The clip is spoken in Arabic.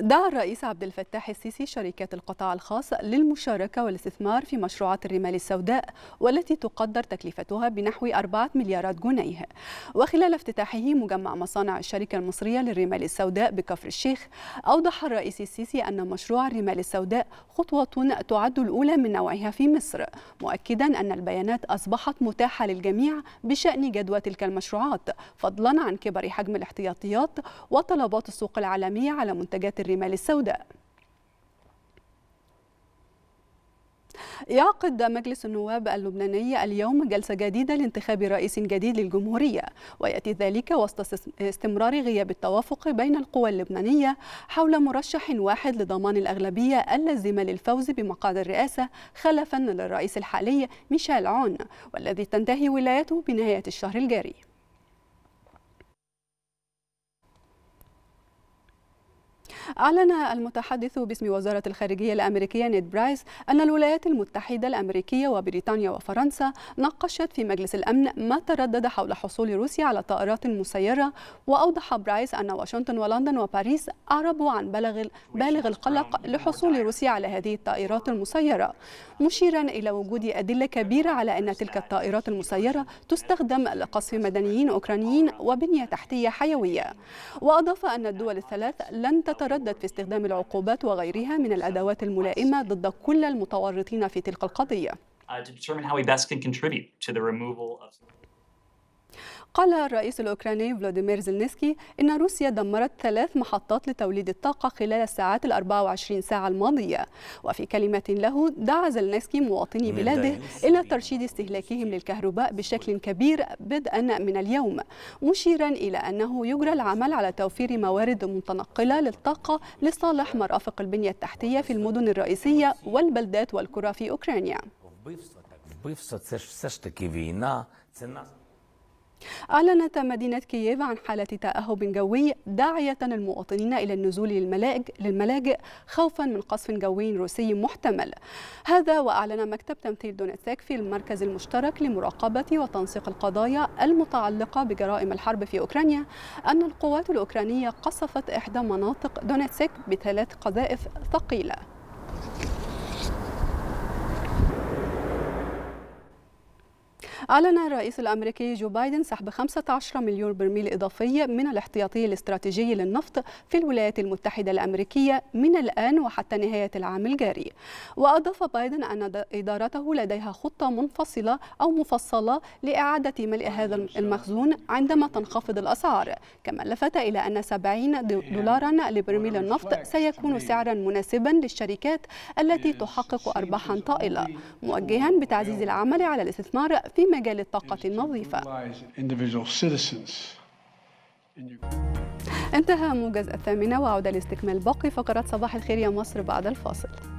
دعا الرئيس عبد الفتاح السيسي شركات القطاع الخاص للمشاركة والاستثمار في مشروعات الرمال السوداء والتي تقدر تكلفتها بنحو 4 مليارات جنيه وخلال افتتاحه مجمع مصانع الشركة المصرية للرمال السوداء بكفر الشيخ أوضح الرئيس السيسي أن مشروع الرمال السوداء خطوة تعد الأولى من نوعها في مصر مؤكدا أن البيانات أصبحت متاحة للجميع بشأن جدوى تلك المشروعات فضلا عن كبر حجم الاحتياطيات وطلبات السوق العالمية على منتجات الرمال السوداء يعقد مجلس النواب اللبناني اليوم جلسة جديدة لانتخاب رئيس جديد للجمهورية ويأتي ذلك وسط استمرار غياب التوافق بين القوى اللبنانية حول مرشح واحد لضمان الأغلبية اللازمة للفوز بمقعد الرئاسة خلفا للرئيس الحالي ميشيل عون والذي تنتهي ولايته بنهاية الشهر الجاري أعلن المتحدث باسم وزارة الخارجية الأمريكية نيد برايس أن الولايات المتحدة الأمريكية وبريطانيا وفرنسا ناقشت في مجلس الأمن ما تردد حول حصول روسيا على طائرات مسيرة وأوضح برايس أن واشنطن ولندن وباريس أعربوا عن بلغ بالغ القلق لحصول روسيا على هذه الطائرات المسيرة مشيرا إلى وجود أدلة كبيرة على أن تلك الطائرات المسيرة تستخدم لقصف مدنيين أوكرانيين وبنية تحتية حيوية وأضاف أن الدول الثلاث لن تتردد تتردد في استخدام العقوبات وغيرها من الأدوات الملائمة ضد كل المتورطين في تلك القضية. Uh, قال الرئيس الأوكراني فلاديمير زلنسكي إن روسيا دمرت ثلاث محطات لتوليد الطاقة خلال الساعات ال 24 ساعة الماضية وفي كلمة له دعا زلنسكي مواطني بلاده إلى ترشيد استهلاكهم للكهرباء بشكل كبير بدءا من اليوم مشيرا إلى أنه يجرى العمل على توفير موارد متنقلة للطاقة لصالح مرافق البنية التحتية في المدن الرئيسية والبلدات والقرى في أوكرانيا أعلنت مدينة كييف عن حالة تأهب جوي داعية المواطنين إلى النزول للملاجئ خوفا من قصف جوي روسي محتمل هذا وأعلن مكتب تمثيل دونيتسك في المركز المشترك لمراقبة وتنسيق القضايا المتعلقة بجرائم الحرب في أوكرانيا أن القوات الأوكرانية قصفت إحدى مناطق دونيتسك بثلاث قذائف ثقيلة أعلن الرئيس الأمريكي جو بايدن سحب 15 مليون برميل إضافي من الاحتياطي الاستراتيجي للنفط في الولايات المتحدة الأمريكية من الآن وحتى نهاية العام الجاري وأضاف بايدن أن إدارته لديها خطة منفصلة أو مفصلة لإعادة ملء هذا المخزون عندما تنخفض الأسعار كما لفت إلى أن 70 دولارا لبرميل النفط سيكون سعرا مناسبا للشركات التي تحقق أرباحا طائلة موجها بتعزيز العمل على الاستثمار في مجال الطاقة النظيفة انتهى موجز الثامنة وعودة لاستكمال باقي فقرات صباح الخير يا مصر بعد الفاصل